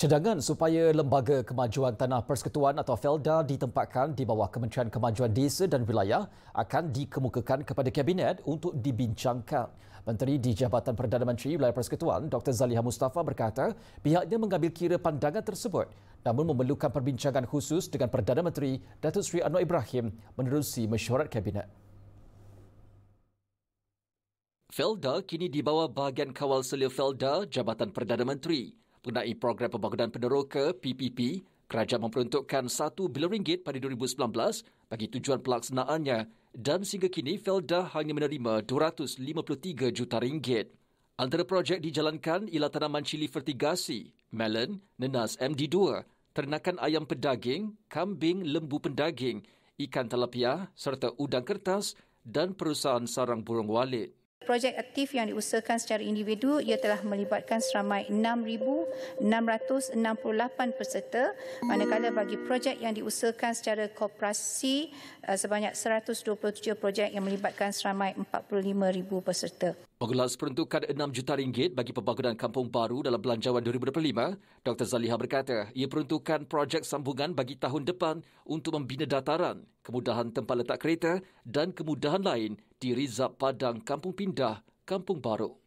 Cadangan supaya Lembaga Kemajuan Tanah Persekutuan atau FELDA ditempatkan di bawah Kementerian Kemajuan Desa dan Wilayah akan dikemukakan kepada Kabinet untuk dibincangkan. Menteri di Jabatan Perdana Menteri Wilayah Persekutuan, Dr. Zaliha Mustafa berkata pihaknya mengambil kira pandangan tersebut namun memerlukan perbincangan khusus dengan Perdana Menteri Datuk Sri Anwar Ibrahim menerusi mesyuarat Kabinet. FELDA kini dibawa bahagian kawal selia FELDA, Jabatan Perdana Menteri mengenai program pembangunan peneroka PPP, kerajaan memperuntukkan RM1 bilion pada 2019 bagi tujuan pelaksanaannya dan sehingga kini Felda hanya menerima RM253 juta. Ringgit. Antara projek dijalankan ialah tanaman cili fertigasi, melon, nenas MD2, ternakan ayam pedaging, kambing lembu pendaging, ikan talapia serta udang kertas dan perusahaan sarang burung walet. Projek aktif yang diusahakan secara individu ia telah melibatkan seramai 6,668 peserta manakala bagi projek yang diusahakan secara koperasi, eh, sebanyak 127 projek yang melibatkan seramai 45,000 peserta. Pengelas peruntukan RM6 juta ringgit bagi pembangunan kampung baru dalam belanjawan 2025, Dr. Zaliha berkata ia peruntukan projek sambungan bagi tahun depan untuk membina dataran, kemudahan tempat letak kereta dan kemudahan lain di Rizab Padang, Kampung Pindah, Kampung Baru.